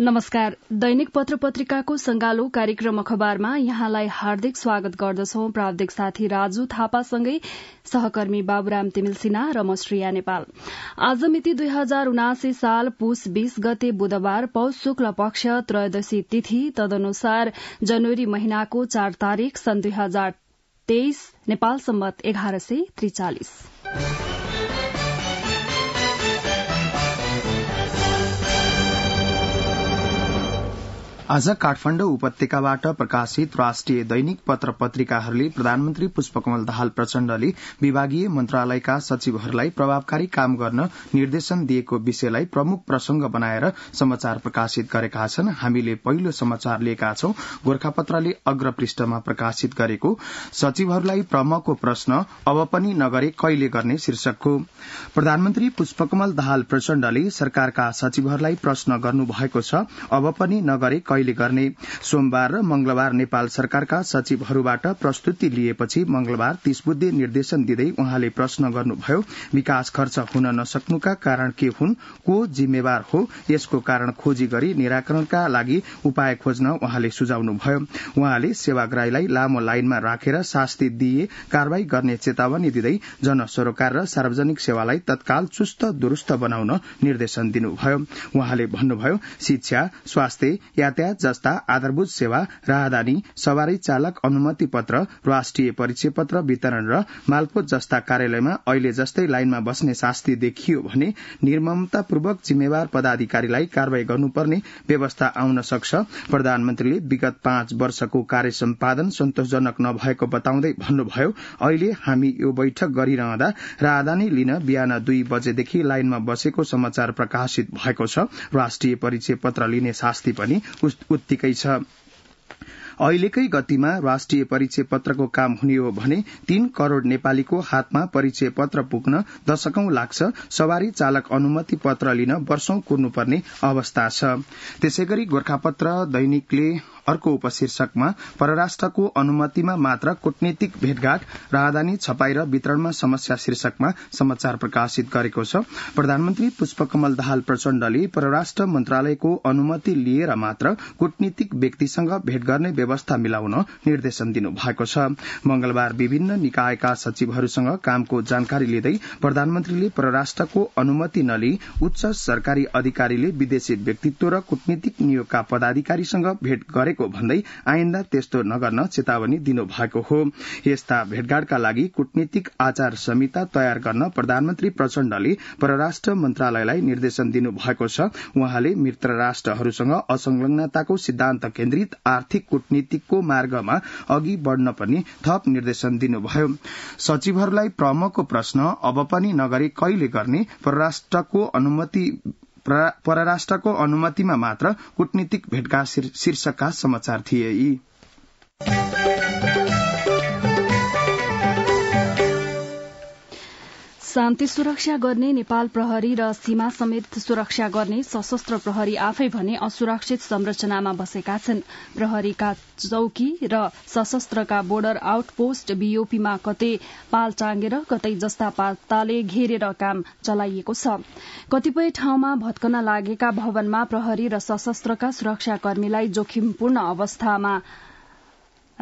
नमस्कार दैनिक पत्र पत्रिकाको संगालो कार्यक्रम अखबारमा यहाँलाई हार्दिक स्वागत गर्दछौ प्राविधिक साथी राजु थापासँगै सहकर्मी बाबुराम तिमिल सिन्हा र म श्रिया नेपाल आज मिति दुई हजार उनासी साल पुष बीस गते बुधबार पौष शुक्ल पक्ष त्रयोदशी तिथि तदनुसार जनवरी महिनाको चार तारीक सन् दुई हजार तेइस नेपाल सम्मत एघार सय त्रिचालिस आज काठमाडौँ उपत्यकाबाट प्रकाशित राष्ट्रिय दैनिक पत्र पत्रिकाहरूले प्रधानमन्त्री पुष्पकमल दाहाल प्रचण्डले विभागीय मन्त्रालयका सचिवहरूलाई प्रभावकारी काम गर्न निर्देशन दिएको विषयलाई प्रमुख प्रसंग बनाएर समाचार प्रकाशित गरेका छन् हामीले पहिलो समाचार लिएका छौं गोर्खापत्रले अग्र पृष्ठमा प्रकाशित गरेको सचिवहरूलाई प्रमको प्रश्न अब पनि नगरे कहिले गर्ने शीर्षकको प्रधानमन्त्री पुष्पकमल दाहाल प्रचण्डले सरकारका सचिवहरूलाई प्रश्न गर्नुभएको छ अब पनि नगरे पहिले गर्ने सोमबार र मंगलबार नेपाल सरकारका सचिवहरूबाट प्रस्तुति लिएपछि मंगलबार तीस बुद्धि निर्देशन दिँदै उहाँले प्रश्न गर्नुभयो विकास खर्च हुन नसक्नुका कारण के हुन् को जिम्मेवार हो यसको कारण खोजी गरी निराकरणका लागि उपाय खोज्न उहाँले सुझाउनुभयो उहाँले सेवाग्राहीलाई लामो लाइनमा राखेर शास्ति दिए कार्यवाही गर्ने चेतावनी दिँदै जनसरोकार र सार्वजनिक सेवालाई तत्काल चुस्त दुरूस्त बनाउन निर्देशन दिनुभयो उहाँले भन्नुभयो शिक्षा स्वास्थ्य यातायात यातायात जस्ता आधारभूत सेवा राहदानी सवारी चालक अनुमति पत्र राष्ट्रिय परिचय पत्र वितरण र मालपोत जस्ता कार्यालयमा अहिले जस्तै लाइनमा बस्ने शास्ति देखियो भने निर्ममतापूर्वक जिम्मेवार पदाधिकारीलाई कार्यवाही गर्नुपर्ने व्यवस्था आउन सक्छ प्रधानमन्त्रीले विगत पाँच वर्षको कार्य सम्पादन सन्तोषजनक नभएको बताउँदै भन्नुभयो अहिले हामी यो बैठक गरिरहँदा राहदानी लिन बिहान दुई बजेदेखि लाइनमा बसेको समाचार प्रकाशित भएको छ राष्ट्रिय परिचय पत्र लिने शास्ति पनि उत्तिकै छ अहिलेकै गतिमा राष्ट्रिय परिचय पत्रको काम हुने हो भने तीन करोड़ नेपालीको हातमा परिचय पत्र पुग्न दशकौं लाग्छ सवारी चालक अनुमति पत्र लिन वर्षौं कुर्नुपर्ने अवस्था छ गरी गोर्खापत्र दैनिकले अर्को उपशीर्षकमा परराष्ट्रको अनुमतिमा मात्र कूटनीतिक भेटघाट राहदानी छपाई र वितरणमा समस्या शीर्षकमा समाचार प्रकाशित गरेको छ प्रधानमन्त्री पुष्पकमल दाहाल प्रचण्डले परराष्ट्र मन्त्रालयको अनुमति लिएर मात्र कूटनीतिक व्यक्तिसँग भेट गर्ने व्यवस्था मिलाउन निर्देशन दिनुभएको छ मंगलबार विभिन्न निकायका सचिवहरूसँग कामको जानकारी लिँदै प्रधानमन्त्रीले परराष्ट्रको अनुमति नलिई उच्च सरकारी अधिकारीले विदेशी व्यक्तित्व र कूटनीतिक नियोगका पदाधिकारीसँग भेट गरे गरेको भन्दै आइन्दा त्यस्तो नगर्न चेतावनी दिनुभएको हो यस्ता भेटघाटका लागि कूटनीतिक आचार संहिता तयार गर्न प्रधानमन्त्री प्रचण्डले परराष्ट्र मन्त्रालयलाई निर्देशन दिनुभएको छ उहाँले मित्र राष्ट्रहरूसँग असंलग्नताको सिद्धान्त केन्द्रित आर्थिक कूटनीतिको मार्गमा अघि बढ़न पनि थप निर्देशन दिनुभयो सचिवहरूलाई प्रमुखको प्रश्न अब पनि नगरी कहिले गर्ने परराष्ट्रको अनुमति परराष्ट्रको अनुमतिमा मात्र कूटनीतिक भेटघाट शीर्षकका समाचार थिए शान्ति सुरक्षा गर्ने नेपाल प्रहरी र सीमा समेत सुरक्षा गर्ने सशस्त्र प्रहरी आफै भने असुरक्षित संरचनामा बसेका छन् प्रहरीका चौकी र सशस्त्रका बोर्डर आउटपोस्ट बीओपीमा कतै पाल टाँगेर कतै जस्ता पाताले घेरेर काम चलाइएको छ कतिपय ठाउँमा भत्कन लागेका भवनमा प्रहरी र सशस्त्रका सुरक्षाकर्मीलाई जोखिमपूर्ण अवस्थामा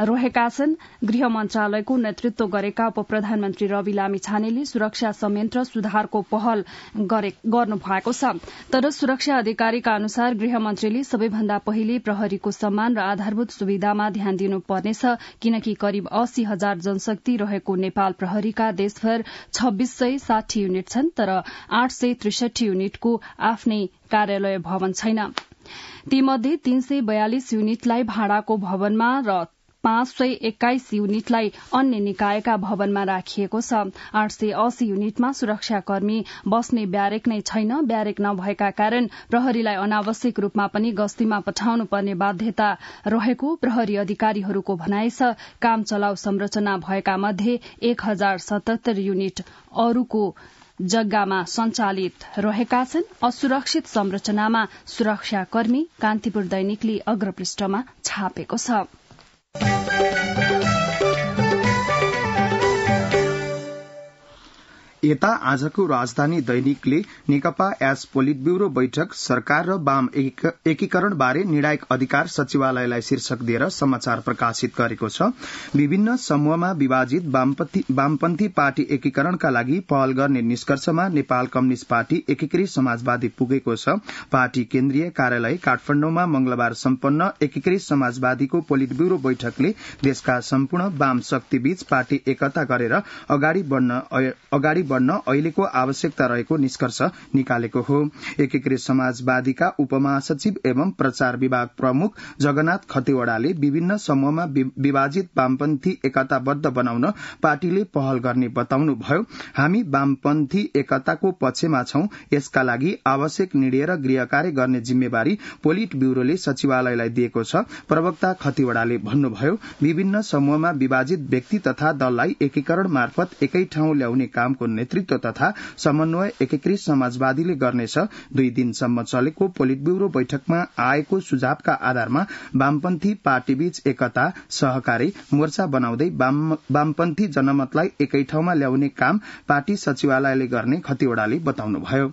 रहेका छन् गृह मन्त्रालयको नेतृत्व गरेका उप प्रधानमन्त्री रवि लामी छानेले सुरक्षा संयन्त्र सुधारको पहल गर्नु भएको छ तर सुरक्षा अधिकारीका अनुसार गृह गृहमन्त्रीले सबैभन्दा पहिले प्रहरीको सम्मान र आधारभूत सुविधामा ध्यान दिनुपर्नेछ किनकि करिब अस्सी हजार जनशक्ति रहेको नेपाल प्रहरीका देशभर छब्बीस सय साठी युनिट छन् तर आठ सय त्रिसठी युनिटको आफ्नै कार्यालय भवन छैन तीमध्ये तीन सय बयालिस युनिटलाई भाड़ाको भवनमा र पाँच सय एक्काइस युनिटलाई अन्य निकायका भवनमा राखिएको छ आठ सय अस्सी युनिटमा सुरक्षाकर्मी बस्ने ब्यारेक नै छैन ब्यारेक नभएका कारण प्रहरीलाई अनावश्यक रूपमा पनि गस्तीमा पठाउनु पर्ने बाध्यता रहेको प्रहरी अधिकारीहरूको भनाइ छ काम चलाउ संरचना भएका मध्ये एक हजार सतहत्तर युनिट अरूको जग्गामा सञ्चालित रहेका छन् असुरक्षित संरचनामा सुरक्षाकर्मी कान्तिपुर दैनिकले अग्रपृष्ठमा छापेको छ どっち? यता आजको राजधानी दैनिकले नेकपा एस पोलिट ब्यूरो बैठक सरकार र वाम एकीकरण बारे निर्णायक अधिकार सचिवालयलाई शीर्षक दिएर समाचार प्रकाशित गरेको छ विभिन्न समूहमा विभाजित वामपन्थी पार्टी एकीकरणका लागि पहल गर्ने निष्कर्षमा नेपाल कम्युनिष्ट पार्टी एकीकृत समाजवादी पुगेको छ पार्टी केन्द्रीय कार्यालय काठमाडौँमा मंगलबार सम्पन्न एकीकृत समाजवादीको पोलिट ब्यूरो बैठकले देशका सम्पूर्ण वाम शक्तिबीच पार्टी एकता गरेर अगाडि बन्न अहिलेको आवश्यकता रहेको निष्कर्ष निकालेको हो एकीकृत समाजवादीका उप महासचिव एवं प्रचार विभाग प्रमुख जगन्नाथ खतेवड़ाले विभिन्न समूहमा विभाजित वामपन्थी एकताबद्ध बनाउन पार्टीले पहल गर्ने बताउनुभयो हामी वामपन्थी एकताको पक्षमा छौं यसका लागि आवश्यक निर्णय र गृह कार्य गर्ने जिम्मेवारी पोलिट ब्यूरोले सचिवालयलाई दिएको छ प्रवक्ता खतिवड़ाले भन्नुभयो विभिन्न समूहमा विभाजित व्यक्ति तथा दललाई एकीकरण मार्फत एकै ठाउँ ल्याउने कामको नेतृत्व तथा समन्वय एकीकृत समाजवादीले गर्नेछ दुई दिनसम्म चलेको पोलिट ब्यूरो बैठकमा आएको सुझावका आधारमा वामपन्थी पार्टीबीच एकता सहकारी मोर्चा बनाउँदै वामपन्थी जनमतलाई एकै ठाउँमा ल्याउने काम पार्टी सचिवालयले गर्ने खतिवड़ाले बताउनुभयो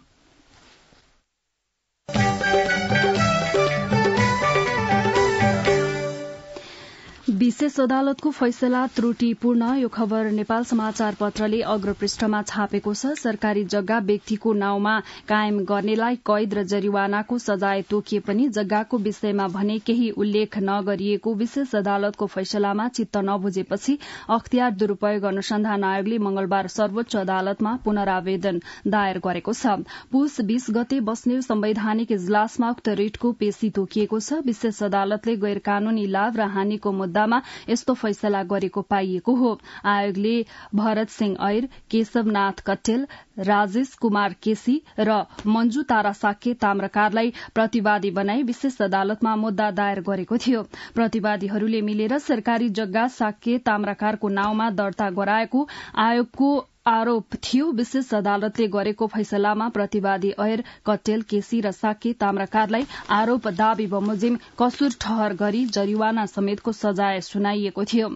विशेष अदालतको फैसला त्रुटिपूर्ण यो खबर नेपाल समाचार पत्रले अग्रपृष्ठमा छापेको छ सरकारी जग्गा व्यक्तिको नाउँमा कायम गर्नेलाई कैद र जरिवानाको सजाय तोकिए पनि जग्गाको विषयमा भने केही उल्लेख नगरिएको विशेष अदालतको फैसलामा चित्त नबुझेपछि अख्तियार दुरूपयोग अनुसन्धान आयोगले मंगलबार सर्वोच्च अदालतमा पुनरावेदन दायर गरेको छ पुस बीस गते बस्ने संवैधानिक इजलासमा उक्त रिटको पेशी तोकिएको छ विशेष अदालतले गैर कानूनी लाभ र हानिको मुद्दामा यस्तो फैसला गरेको पाइएको हो आयोगले भरत सिंह ऐर केशवनाथ कटेल राजेश कुमार केसी र मञ्जु तारा साक्य ताम्रकारलाई प्रतिवादी बनाई विशेष अदालतमा मुद्दा दायर गरेको थियो प्रतिवादीहरूले मिलेर सरकारी जग्गा साक्य ताम्रकारको नाउँमा दर्ता गराएको आयोगको आरोप थियो विशेष अदालतले गरेको फैसलामा प्रतिवादी अयर कटेल केसी र साके ताम्राकारलाई आरोप दावी बमोजिम कसुर ठहर गरी जरिवाना समेतको सजाय सुनाइएको थियो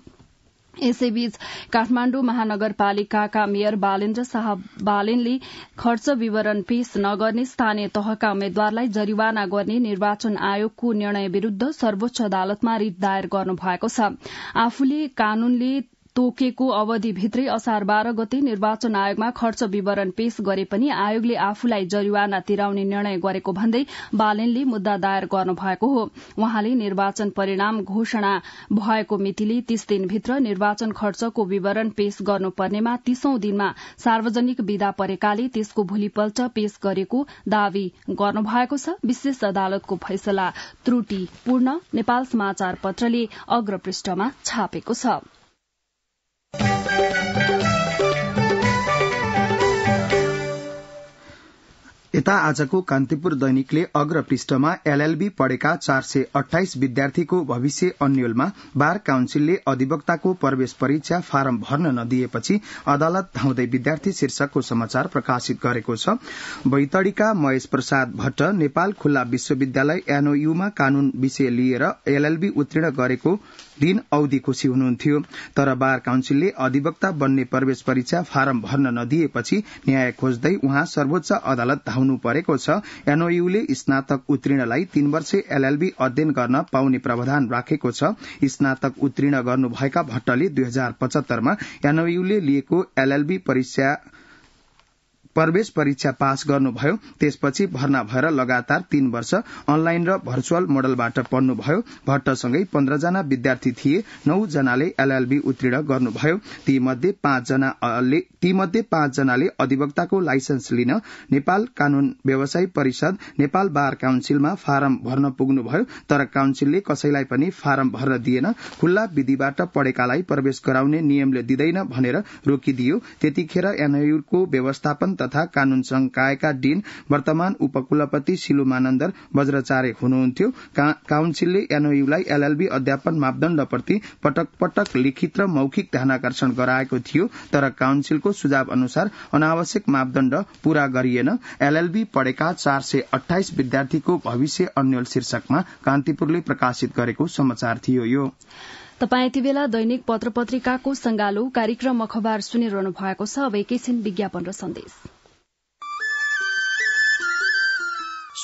यसैबीच काठमाण्डु महानगरपालिकाका मेयर बालेन्द्र शाह बालेनले खर्च विवरण पेश नगर्ने स्थानीय तहका उम्मेद्वारलाई जरिवाना गर्ने निर्वाचन आयोगको निर्णय विरूद्ध सर्वोच्च अदालतमा रिट दायर गर्नु भएको छ आफूले कानूनले तोकेको अवधिभित्रै असार बाह्र गते निर्वाचन आयोगमा खर्च विवरण पेश गरे पनि आयोगले आफूलाई जरिवाना तिराउने निर्णय गरेको भन्दै बालेनले मुद्दा दायर गर्नुभएको हो वहाँले निर्वाचन परिणाम घोषणा भएको मितिले तीस दिनभित्र निर्वाचन खर्चको विवरण पेश गर्नुपर्नेमा तीसौं दिनमा सार्वजनिक विदा परेकाले त्यसको भोलिपल्ट पेश गरेको दावी गर्नुभएको छ विशेष अदालतको फैसला त्रुटिपूर्ण नेपाल समाचार पत्रले अग्रपृष्ठमा छापेको छ यता आजको कान्तिपुर दैनिकले अग्र पृष्ठमा एलएलबी पढेका चार सय अठाइस विद्यार्थीको भविष्य अन्यलमा बार काउन्सिलले अधिवक्ताको प्रवेश परीक्षा फारम भर्न नदिएपछि अदालत धाउँदै विद्यार्थी शीर्षकको समाचार प्रकाशित गरेको छ बैतडीका महेश प्रसाद भट्ट नेपाल खुल्ला विश्वविद्यालय एनओयूमा कानून विषय लिएर एलएलबी उत्तीर्ण गरेको दिन औधी खुशी हुनुहुन्थ्यो तर बार काउन्सिलले अधिवक्ता बन्ने प्रवेश परीक्षा फारम भर्न नदिएपछि न्याय खोज्दै उहाँ सर्वोच्च अदालत धाउनु हुनु परेको छ एनओयूले स्नातक उत्तीर्णलाई तीन वर्ष एलएलबी अध्ययन गर्न पाउने प्रावधान राखेको छ स्नातक उत्तीर्ण गर्नुभएका भट्टले दुई हजार पचहत्तरमा एनओयूले लिएको एलएलबी परीक्षा प्रवेश परीक्षा पास गर्नुभयो त्यसपछि भर्ना भएर लगातार तीन वर्ष अनलाइन र भर्चुअल मोडलबाट पढ्नुभयो भट्टसँगै पन्ध्रजना विद्यार्थी थिए नौ जनाले एलएलबी उत्तीर्ण गर्नुभयो तीमध्ये जनाले अधिवक्ताको लाइसेन्स लिन नेपाल कानून व्यवसाय परिषद नेपाल बार काउन्सिलमा फारम भर्न पुग्नुभयो तर काउन्सिलले कसैलाई पनि फारम भर्न दिएन खुल्ला विधिबाट पढेकालाई प्रवेश गराउने नियमले दिँदैन भनेर रोकिदियो त्यतिखेर एनआईयूको व्यवस्थापन तथा कानून संकायका डीन वर्तमान उपकुलपति सिलुमानन्दर वज्राचार्य हुनुहुन्थ्यो काउन्सिलले एनओयूलाई एलएलबी अध्यापन मापदण्डप्रति पटक पटक लिखित र मौखिक ध्यानकर्षण गराएको थियो तर काउन्सिलको सुझाव अनुसार अनावश्यक मापदण्ड पूरा गरिएन एलएलबी पढेका चार सय अठाइस विद्यार्थीको भविष्य अन्यल शीर्षकमा कान्तिपुरले प्रकाशित गरेको समाचार थियो यो तपाईँ यति बेला दैनिक पत्र पत्रिकाको संगालो कार्यक्रम अखबार सुनिरहनु भएको छ अब एकैछिन विज्ञापन र सन्देश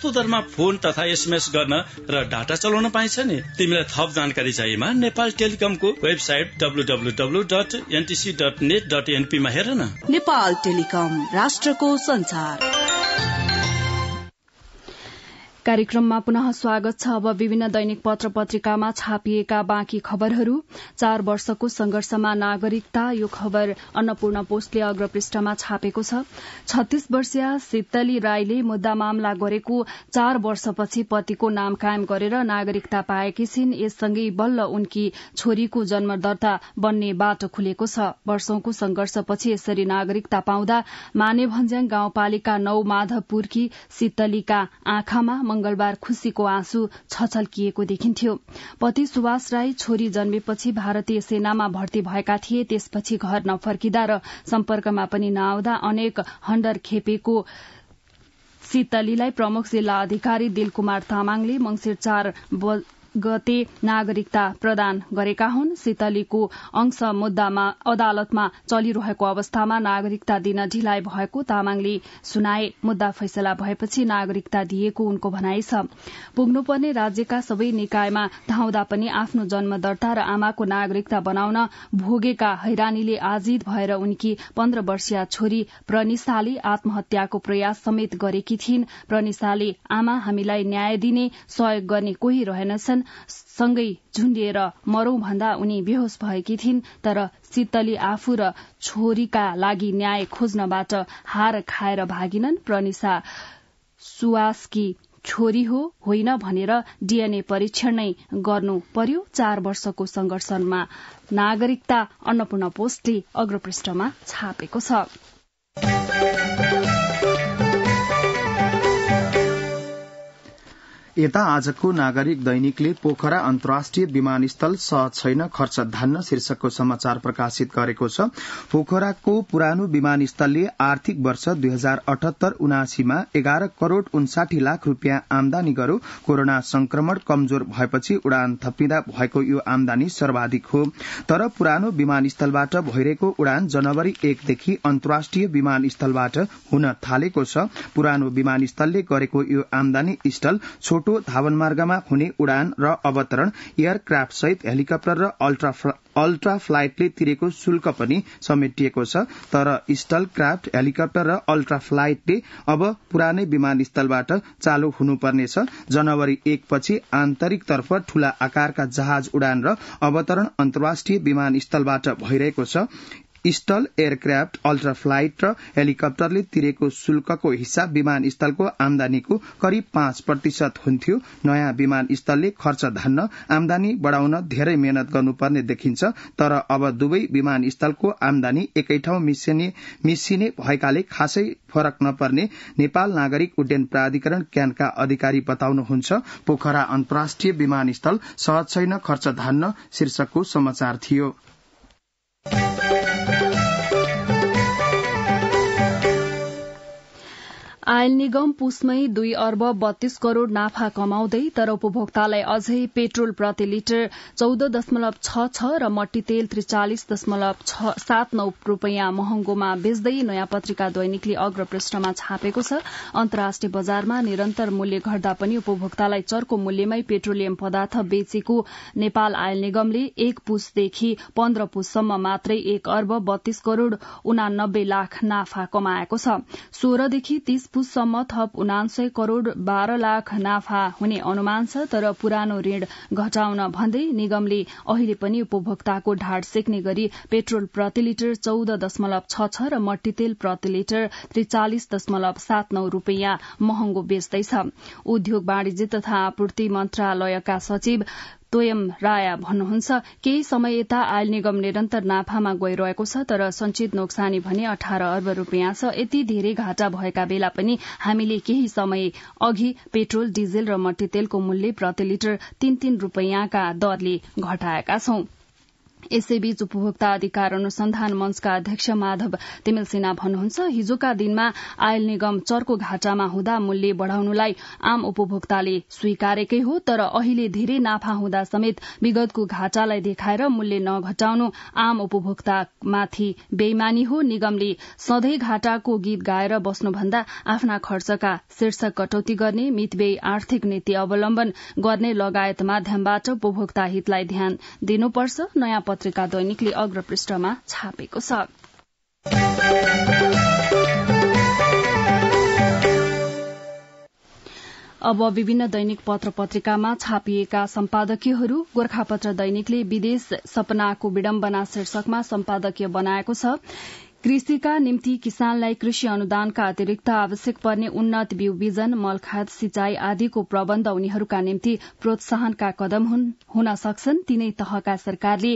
सस्तो दरमा फोन तथा एसएमएस गर्न र डाटा चलाउन पाइन्छ नि तिमीलाई थप जानकारी चाहिएमा नेपाल टेलिकमको website W dot NTC dot net डट एनपीमा हेर न नेपाल टेलिकम राष्ट्रको संसार कार्यक्रममा पुनः स्वागत छ अब विभिन्न दैनिक पत्र पत्रिकामा छापिएका बाँकी खबरहरू चार वर्षको संघर्षमा नागरिकता यो खबर अन्नपूर्ण पोस्टले अग्रपृष्ठमा छापेको छ छत्तीस वर्षीय शीतली राईले मुद्दा मामला गरेको चार वर्षपछि पतिको नाम कायम गरेर नागरिकता पाएकी छिन् यससँगै बल्ल उनकी छोरीको जन्म दर्ता बन्ने बाटो खुलेको छ वर्षौंको संघर्षपछि यसरी नागरिकता पाउँदा मानेभञ्ज्याङ गाउँपालिका नौ माधवपुरकी शीतलीका आँखामा मंगलबार खुशीको आँसु छछल्किएको देखिन्थ्यो पति सुभाष राई छोरी जन्मेपछि भारतीय सेनामा भर्ती भएका थिए त्यसपछि घर नफर्किँदा र सम्पर्कमा पनि नआउँदा अनेक हण्डर खेपेको शीतलीलाई प्रमुख जिल्ला अधिकारी दिलकुमार तामाङले मंगिर चार गते नागरिकता प्रदान गरेका हुन् शीतलीको अंश मुद्दामा अदालतमा चलिरहेको अवस्थामा नागरिकता दिन ढिलाइ भएको तामाङले सुनाए मुद्दा फैसला भएपछि नागरिकता दिएको उनको भनाइ छ पुग्नुपर्ने राज्यका सबै निकायमा धाउँदा पनि आफ्नो जन्म दर्ता र आमाको नागरिकता बनाउन भोगेका हैरानीले आजित भएर उनकी पन्ध्र वर्षीय छोरी प्रनिसाले आत्महत्याको प्रयास समेत गरेकी थिइन् प्रनिसाले आमा हामीलाई न्याय दिने सहयोग गर्ने कोही रहेनछन् सँगै झुण्डिएर मरौं भन्दा उनी बेहोस भएकी थिइन् तर शीतली आफू र छोरीका लागि न्याय खोज्नबाट हार खाएर भागिनन् प्रनिसा सुवासकी छोरी हो होइन भनेर डीएनए परीक्षण नै गर्नु पर्यो चार वर्षको संघर्षमा नागरिकता अन्नपूर्ण पोस्टले अग्रपृष्ठमा छापेको छ यता आजको नागरिक दैनिकले पोखरा अन्तर्राष्ट्रिय विमानस्थल सहज छैन खर्च धान्न शीर्षकको समाचार प्रकाशित गरेको छ पोखराको पुरानो विमानस्थलले आर्थिक वर्ष दुई हजार अठहत्तर उनासीमा एघार करोड़ उन्साठी लाख रूपियाँ आमदानी गर्यो कोरोना संक्रमण कमजोर भएपछि उडान थपिँदा भएको यो आमदानी सर्वाधिक हो तर पुरानो विमानस्थलबाट भइरहेको उडान जनवरी एकदेखि अन्तर्राष्ट्रिय विमानस्थलबाट हुन थालेको छ पुरानो विमानस्थलले गरेको यो आमदानी स्थल छोटो छोटो धावन मार्गमा हुने उडान र अवतरण एयरक्राफ्ट सहित हेलिकप्टर र अल्ट्रा फ्लाइटले तिरेको शुल्क पनि समेटिएको छ तर स्टल क्राफ्ट हेलिकप्टर र अल्ट्रा फ्लाइटले अब पुरानै विमानस्थलबाट चालु हुनुपर्नेछ जनवरी एकपछि तर्फ ठूला आकारका जहाज उडान र अवतरण अन्तर्राष्ट्रिय विमानस्थलबाट भइरहेको छ स्टल एयरक्राफ्ट अल्ट्राफ्लाइट र हेलिकप्टरले तिरेको शुल्कको हिस्सा विमानस्थलको आमदानीको करिब पाँच प्रतिशत हुन्थ्यो नयाँ विमानस्थलले खर्च धान्न आमदानी बढ़ाउन धेरै मेहनत गर्नुपर्ने देखिन्छ तर अब दुवै विमानस्थलको आमदानी एकै ठाउँ मिसिने भएकाले खासै फरक नपर्ने नेपाल नागरिक उड्डयन प्राधिकरण क्यानका अधिकारी बताउनुहुन्छ पोखरा अन्तर्राष्ट्रिय विमानस्थल सहज छैन खर्च धान्न शीर्षकको समाचार थियो आयल निगम पुसमै दुई अर्ब बत्तीस करोड़ नाफा कमाउँदै तर उपभोक्तालाई अझै पेट्रोल प्रति लिटर चौध दशमलव छ छ र मट्टी तेल त्रिचालिस दशमलव सात नौ रूपियाँ महँगोमा बेच्दै नयाँ पत्रिका दैनिकले अग्रपृष्ठमा छापेको छ अन्तर्राष्ट्रिय बजारमा निरन्तर मूल्य घट्दा पनि उपभोक्तालाई चर्को मूल्यमै पेट्रोलियम पदार्थ बेचेको नेपाल आयल निगमले एक पुसदेखि पन्ध्र पुससम्म मात्रै एक अर्ब बत्तीस करोड़ उनानब्बे लाख नाफा कमाएको छ सोह्रदेखि तीस असोजसम्म थप उनान्सय करोड़ बाह्र लाख नाफा हुने अनुमान छ तर पुरानो ऋण घटाउन भन्दै निगमले अहिले पनि उपभोक्ताको ढाड सेक्ने गरी पेट्रोल प्रति लिटर चौध दशमलव छ छ र मट्टीतेल प्रति लिटर त्रिचालिस दशमलव सात नौ रूपियाँ महँगो बेच्दैछ उद्योग वाणिज्य तथा आपूर्ति मन्त्रालयका सचिव तोयम राया भन्नुहुन्छ केही समय यता आयल निगम निरन्तर नाफामा गइरहेको छ तर संचित नोक्सानी भने अठार अर्ब रूपियाँ छ यति धेरै घाटा भएका बेला पनि हामीले केही समय अघि पेट्रोल डिजेल र मट्टीतेलको मूल्य प्रति लिटर तीन तीन रूपियाँका दरले घटाएका छौं यसैबीच उपभोक्ता अधिकार अनुसन्धान मंचका अध्यक्ष माधव तिमेल सिन्हा भन्नुहुन्छ हिजोका दिनमा आयल निगम चर्को घाटामा हुँदा मूल्य बढ़ाउनुलाई आम उपभोक्ताले स्वीकारेकै हो तर अहिले धेरै नाफा हुँदा समेत विगतको घाटालाई देखाएर मूल्य नघटाउनु आम उपभोक्तामाथि बेइमानी हो निगमले सधैँ घाटाको गीत गाएर बस्नुभन्दा आफ्ना खर्चका शीर्षक कटौती गर्ने मितवे आर्थिक नीति अवलम्बन गर्ने लगायत माध्यमबाट उपभोक्ता हितलाई ध्यान दिनुपर्छ नयाँ पत्रिका दैनिकले अग्रपृष्ठमा छापेको छ अब विभिन्न दैनिक पत्र पत्रिकामा छापिएका सम्पादकीयहरू गोर्खापत्र दैनिकले विदेश सपनाको विडम्बना शीर्षकमा सम्पादकीय बनाएको छ कृषिका निम्ति किसानलाई कृषि अनुदानका अतिरिक्त आवश्यक पर्ने उन्नत बिउ बीजन मलखाद सिंचाई आदिको प्रबन्ध उनीहरूका निम्ति प्रोत्साहनका कदम हुन सक्छन् तीनै तहका सरकारले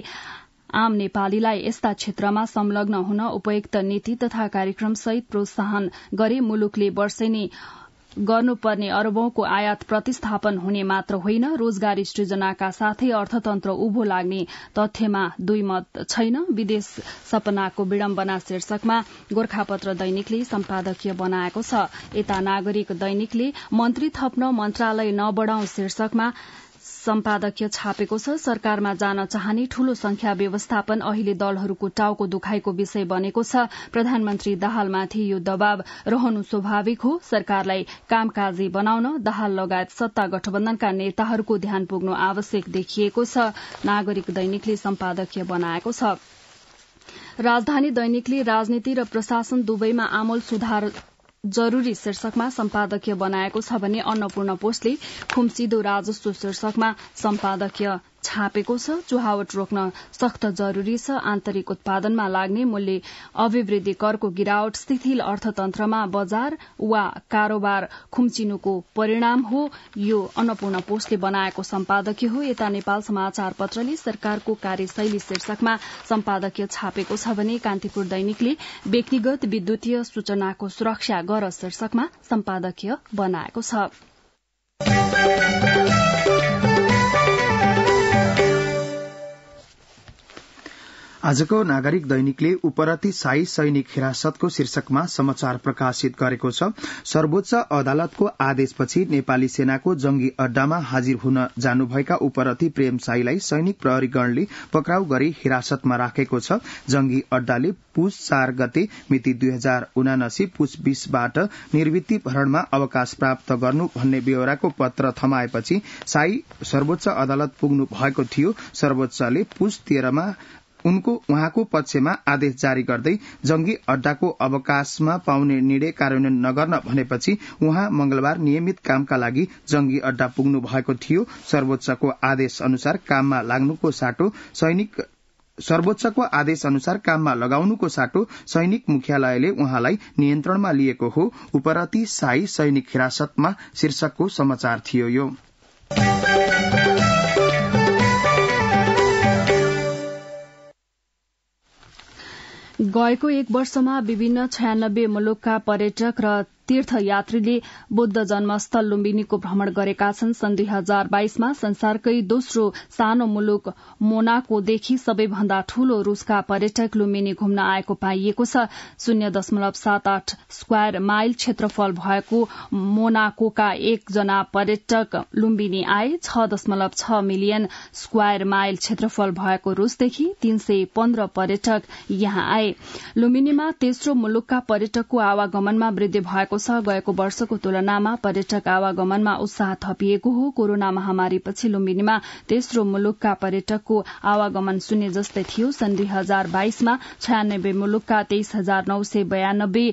आम नेपालीलाई यस्ता क्षेत्रमा संलग्न हुन उपयुक्त नीति तथा कार्यक्रमसहित प्रोत्साहन गरे मुलुकले वर्षेनी गर्नुपर्ने अरबौंको आयात प्रतिस्थापन हुने मात्र होइन रोजगारी सृजनाका साथै अर्थतन्त्र उभो लाग्ने तथ्यमा दुई मत छैन विदेश सपनाको विडम्बना शीर्षकमा गोर्खापत्र दैनिकले सम्पादकीय बनाएको छ यता नागरिक दैनिकले मन्त्री थप्न मन्त्रालय नबढ़ाउ शीर्षकमा सम्पादकीय छापेको छ सरकारमा जान चाहने ठूलो संख्या व्यवस्थापन अहिले दलहरूको टाउको दुखाइको विषय बनेको छ प्रधानमन्त्री दाहालमाथि यो दबाव रहनु स्वाभाविक हो सरकारलाई कामकाजी बनाउन दाहाल लगायत सत्ता गठबन्धनका नेताहरूको ध्यान पुग्नु आवश्यक देखिएको छ नागरिक दैनिकले सम्पादकीय बनाएको छ राजधानी दैनिकले राजनीति र प्रशासन दुवैमा आमूल सुधार जरूरी शीर्षकमा सम्पादकीय बनाएको छ भने अन्नपूर्ण पोस्टले खुम्सिदो राजस्व शीर्षकमा सम्पादकीय छापेको छ चुहावट रोक्न सख्त जरूरी छ आन्तरिक उत्पादनमा लाग्ने मूल्य अभिवृद्धि करको गिरावट शिथिल अर्थतन्त्रमा बजार वा कारोबार खुम्चिनुको परिणाम हो यो अन्नपूर्ण पोस्टले बनाएको सम्पादकीय हो यता नेपाल समाचार पत्रले सरकारको कार्यशैली शीर्षकमा सम्पादकीय छापेको छ भने कान्तिपुर दैनिकले व्यक्तिगत विद्युतीय सूचनाको सुरक्षा गर शीर्षकमा सम्पादकीय बनाएको छ आजको नागरिक दैनिकले उपरति साई सैनिक हिरासतको शीर्षकमा समाचार प्रकाशित गरेको छ सर्वोच्च अदालतको आदेशपछि नेपाली सेनाको जंगी अड्डामा हाजिर हुन जानुभएका उपरति प्रेम साईलाई सैनिक प्रहरीगणले पक्राउ गरी हिरासतमा राखेको छ जंगी अड्डाले पुस चार गते मिति दुई हजार उनासी पुष बीसबाट निर्वृत्ति भरणमा अवकाश प्राप्त गर्नु भन्ने बेहोराको पत्र थमाएपछि साई सर्वोच्च अदालत पुग्नु भएको थियो सर्वोच्चले पुष तेह्रमा उनको उहाँको पक्षमा आदेश जारी गर्दै जंगी अड्डाको अवकाशमा पाउने निर्णय कार्यान्वयन नगर्न भनेपछि उहाँ मंगलबार नियमित कामका लागि जंगी अड्डा पुग्नु भएको थियो सर्वोच्चको आदेश अनुसार काममा लाग्नुको साटो सैनिक सर्वोच्चको आदेश अनुसार काममा लगाउनुको साटो सैनिक मुख्यालयले उहाँलाई नियन्त्रणमा लिएको हो उपराती साई सैनिक हिरासतमा शीर्षकको समाचार थियो यो गएको एक वर्षमा विभिन्न छयानब्बे मुलुकका पर्यटक र तीर्थयात्रीले बुद्ध जन्मस्थल लुम्बिनीको भ्रमण गरेका छन् सन् दुई हजार बाइसमा संसारकै दोस्रो सानो मुलुक मोनाकोदेखि सबैभन्दा ठूलो रूसका पर्यटक लुम्बिनी घुम्न आएको पाइएको छ शून्य दशमलव सात आठ स्क्वायर माइल क्षेत्रफल भएको मोनाकोका एकजना पर्यटक लुम्बिनी आए छ दशमलव छ मिलियन स्क्वायर माइल क्षेत्रफल भएको रूसदेखि तीन सय पन्ध्र पर्यटक यहाँ आए लुम्बिनीमा तेस्रो मुलुकका पर्यटकको आवागमनमा वृद्धि भएको भएको छ गएको वर्षको तुलनामा पर्यटक आवागमनमा उत्साह थपिएको हो कोरोना महामारीपछि लुम्बिनीमा तेस्रो मुलुकका पर्यटकको आवागमन शून्य जस्तै थियो सन् दुई हजार बाइसमा छयानब्बे मुलुकका तेइस हजार नौ सय बयानब्बे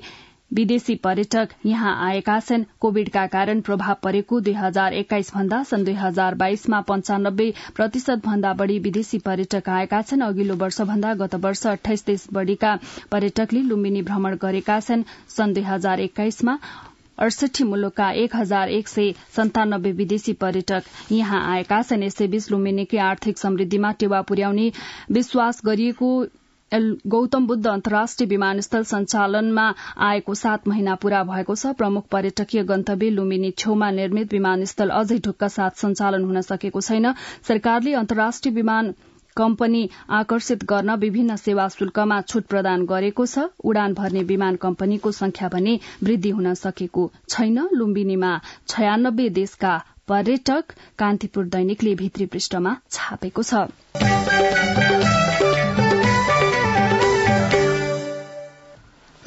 विदेशी पर्यटक यहाँ आएका छन् कोविडका कारण प्रभाव परेको दुई हजार एक्काइस भन्दा सन् दुई हजार बाइसमा पञ्चानब्बे प्रतिशत भन्दा बढ़ी विदेशी पर्यटक आएका छन् अघिल्लो वर्ष भन्दा गत वर्ष अठाइस देश बढ़ीका पर्यटकले लुम्बिनी भ्रमण गरेका छन् सन् दुई हजार एक्काइसमा अडसठी मुलुकका एक हजार एक सय सन्तानब्बे विदेशी पर्यटक यहाँ आएका छन् यसैबीच लुम्बिनीकी आर्थिक समृद्धिमा टेवा पुर्याउने विश्वास गरिएको गौतम बुद्ध अन्तर्राष्ट्रिय विमानस्थल सञ्चालनमा आएको सात महिना पूरा भएको छ प्रमुख पर्यटकीय गन्तव्य लुम्बिनी छेउमा निर्मित विमानस्थल अझै ढुक्क साथ सञ्चालन हुन सकेको छैन सरकारले अन्तर्राष्ट्रिय विमान कम्पनी आकर्षित गर्न विभिन्न सेवा शुल्कमा छूट प्रदान गरेको छ उडान भर्ने विमान कम्पनीको संख्या भने वृद्धि हुन सकेको छैन लुम्बिनीमा छयानब्बे देशका पर्यटक कान्तिपुर दैनिकले भित्री पृष्ठमा छापेको छ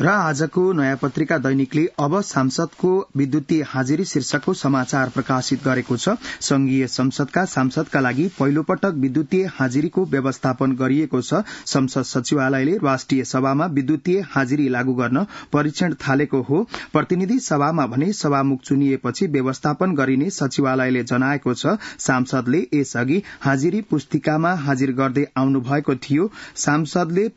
र आजको नयाँ पत्रिका दैनिकले अब सांसदको विद्युतीय हाजिरी शीर्षकको समाचार प्रकाशित गरेको छ संघीय संसदका सांसदका लागि पहिलो पटक विद्युतीय हाजिरीको व्यवस्थापन गरिएको छ संसद सचिवालयले राष्ट्रिय सभामा विद्युतीय हाजिरी लागू गर्न परीक्षण थालेको हो प्रतिनिधि सभामा भने सभामुख चुनिएपछि व्यवस्थापन गरिने सचिवालयले जनाएको छ सांसदले यसअघि हाजिरी पुस्तिकामा हाजिर गर्दै आउनु भएको थियो सांसदले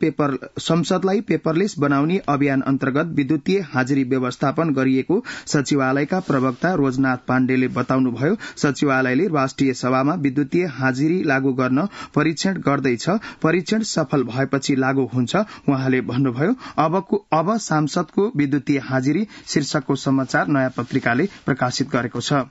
संसदलाई पेपरलेस बनाउने अभियान अभियान अन्तर्गत विद्युतीय हाजिरी व्यवस्थापन गरिएको सचिवालयका प्रवक्ता रोजनाथ पाण्डेले बताउनुभयो सचिवालयले राष्ट्रिय सभामा विद्युतीय हाजिरी लागू गर्न परीक्षण गर्दैछ परीक्षण सफल भएपछि लागू हुन्छ उहाँले भन्नुभयो अबको अब सांसदको विद्युतीय हाजिरी शीर्षकको समाचार नयाँ पत्रिकाले प्रकाशित गरेको छ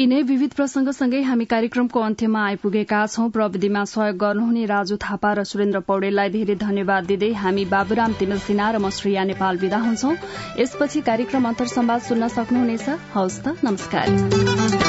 यिनै विविध प्रसंगसँगै हामी कार्यक्रमको अन्त्यमा आइपुगेका छौं प्रविधिमा सहयोग गर्नुहुने राजु थापा र सुरेन्द्र पौडेललाई धेरै धन्यवाद दिँदै हामी बाबुराम तिमल सिन्हा र म श्रेया नेपाल विदा हुन्छौं यसपछि कार्यक्रम अन्तरसम्वाद सुन्न सक्नुहुनेछ हवस् त नमस्कार